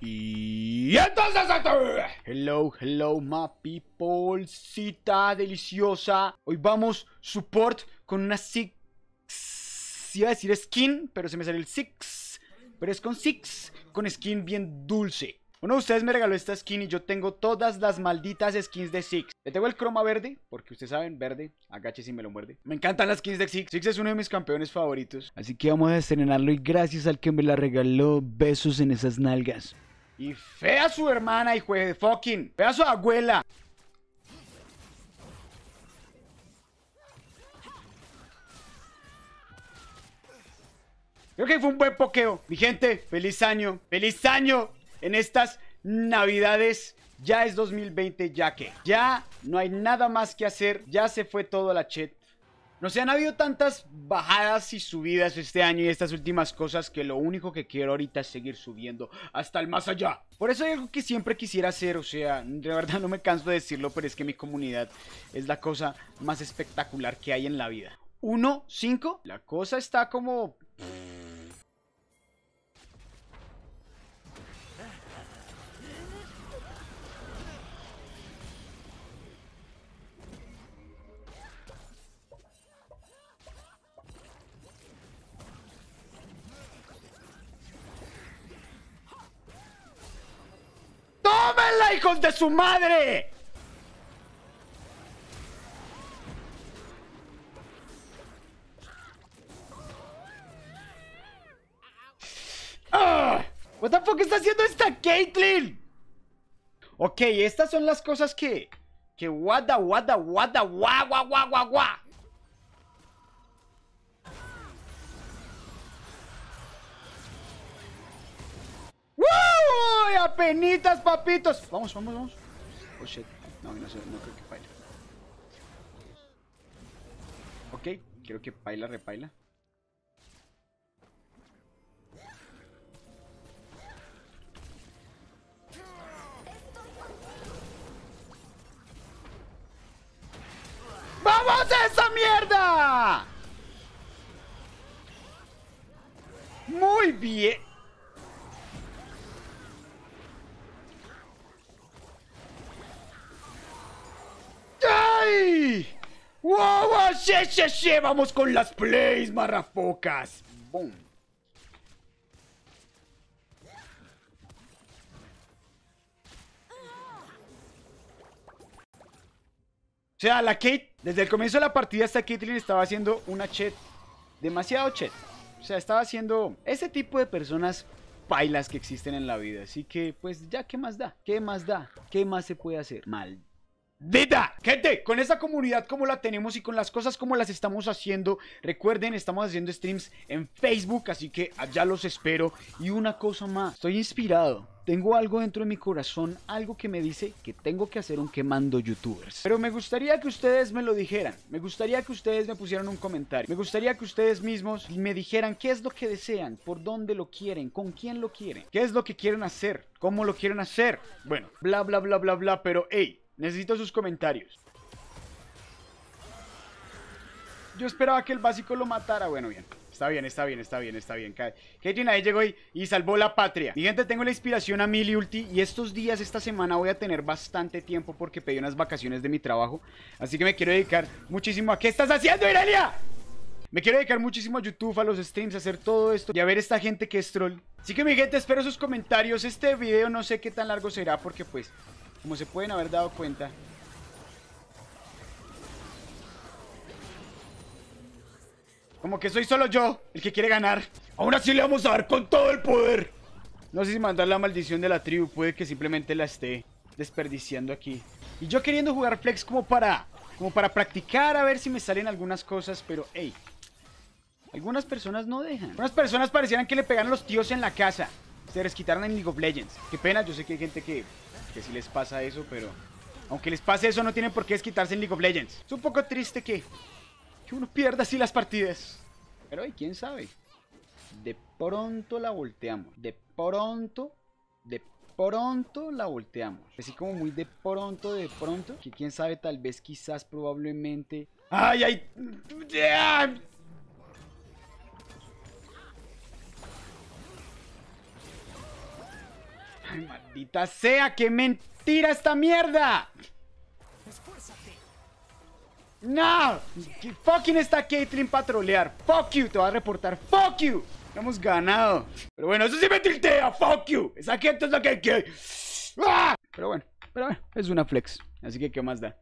Y entonces, hello, hello, my cita deliciosa. Hoy vamos support con una six. Iba a decir skin, pero se me sale el six. Pero es con six, con skin bien dulce. Uno de ustedes me regaló esta skin y yo tengo todas las malditas skins de Six. Le tengo el croma verde, porque ustedes saben, verde, agache si me lo muerde. Me encantan las skins de Six. Six es uno de mis campeones favoritos. Así que vamos a estrenarlo y gracias al que me la regaló, besos en esas nalgas. Y fe a su hermana, hijo de fucking. Fea su abuela. Creo que fue un buen pokeo. Mi gente, feliz año. Feliz año en estas navidades. Ya es 2020, ya que ya no hay nada más que hacer. Ya se fue todo la chat. No sé, han habido tantas bajadas y subidas este año y estas últimas cosas que lo único que quiero ahorita es seguir subiendo hasta el más allá. Por eso hay algo que siempre quisiera hacer, o sea, de verdad no me canso de decirlo, pero es que mi comunidad es la cosa más espectacular que hay en la vida. Uno, cinco la cosa está como... hijos de su madre! ¡Ah! What the fuck está haciendo esta Caitlyn? Ok, estas son las cosas que... Que wada, wada, wada, gua, gua, gua, gua, gua. ¡Penitas, papitos. Vamos, vamos, vamos. Oh, shit. No, no, sé, no creo que baila. Ok, creo que baila, repaila. ¡Vamos a esa mierda! Muy bien. ¡Che, che, che! ¡Vamos con las plays, marrafocas! O sea, la Kate, desde el comienzo de la partida hasta Caitlyn estaba haciendo una chat. Demasiado chat. O sea, estaba haciendo ese tipo de personas pailas que existen en la vida. Así que, pues ya, ¿qué más da? ¿Qué más da? ¿Qué más se puede hacer? Mal. Dita Gente, con esa comunidad como la tenemos y con las cosas como las estamos haciendo, recuerden, estamos haciendo streams en Facebook, así que allá los espero. Y una cosa más, estoy inspirado. Tengo algo dentro de mi corazón, algo que me dice que tengo que hacer un quemando youtubers. Pero me gustaría que ustedes me lo dijeran. Me gustaría que ustedes me pusieran un comentario. Me gustaría que ustedes mismos me dijeran qué es lo que desean, por dónde lo quieren, con quién lo quieren, qué es lo que quieren hacer, cómo lo quieren hacer. Bueno, bla, bla, bla, bla, bla, pero hey. Necesito sus comentarios. Yo esperaba que el básico lo matara. Bueno, bien. Está bien, está bien, está bien, está bien. Caitlyn ahí llegó y, y, salvó la patria. Mi gente, tengo la inspiración a mil y ulti. Y estos días, esta semana, voy a tener bastante tiempo porque pedí unas vacaciones de mi trabajo. Así que me quiero dedicar muchísimo a... ¿Qué estás haciendo, Irelia? Me quiero dedicar muchísimo a YouTube, a los streams, a hacer todo esto y a ver esta gente que es troll. Así que mi gente, espero sus comentarios. Este video no sé qué tan largo será porque pues como se pueden haber dado cuenta. Como que soy solo yo el que quiere ganar. Aún así le vamos a dar con todo el poder. No sé si mandar la maldición de la tribu. Puede que simplemente la esté desperdiciando aquí. Y yo queriendo jugar flex como para... Como para practicar a ver si me salen algunas cosas. Pero, hey. Algunas personas no dejan. Algunas personas parecieran que le pegan los tíos en la casa. Es en League of Legends. Qué pena, yo sé que hay gente que, que sí les pasa eso, pero... Aunque les pase eso, no tienen por qué quitarse en League of Legends. Es un poco triste que, que uno pierda así las partidas. Pero, ¿y quién sabe. De pronto la volteamos. De pronto, de pronto la volteamos. Así como muy de pronto, de pronto. Que quién sabe, tal vez, quizás, probablemente... ¡Ay, ay! ¡Yeah! maldita sea, qué mentira esta mierda. No, fucking está Caitlyn para trolear. Fuck you, te va a reportar. Fuck you. Hemos ganado. Pero bueno, eso sí me tiltea. Fuck you. Esa gente es lo que hay que. Ah. Pero bueno, pero bueno, es una flex. Así que, ¿qué más da?